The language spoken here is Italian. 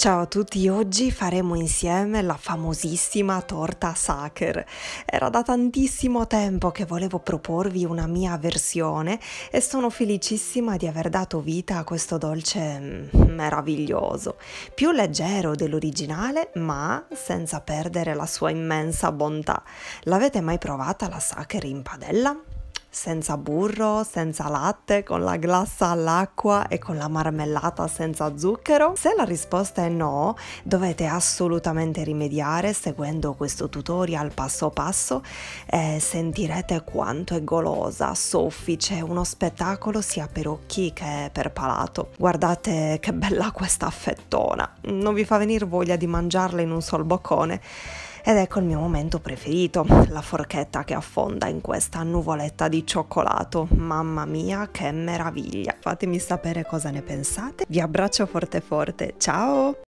Ciao a tutti, oggi faremo insieme la famosissima torta Sacher. Era da tantissimo tempo che volevo proporvi una mia versione e sono felicissima di aver dato vita a questo dolce mm, meraviglioso, più leggero dell'originale ma senza perdere la sua immensa bontà. L'avete mai provata la Sacher in padella? senza burro, senza latte, con la glassa all'acqua e con la marmellata senza zucchero? Se la risposta è no, dovete assolutamente rimediare seguendo questo tutorial passo passo e sentirete quanto è golosa, soffice, uno spettacolo sia per occhi che per palato. Guardate che bella questa affettona, non vi fa venire voglia di mangiarla in un sol boccone ed ecco il mio momento preferito, la forchetta che affonda in questa nuvoletta di cioccolato. Mamma mia, che meraviglia! Fatemi sapere cosa ne pensate. Vi abbraccio forte forte. Ciao!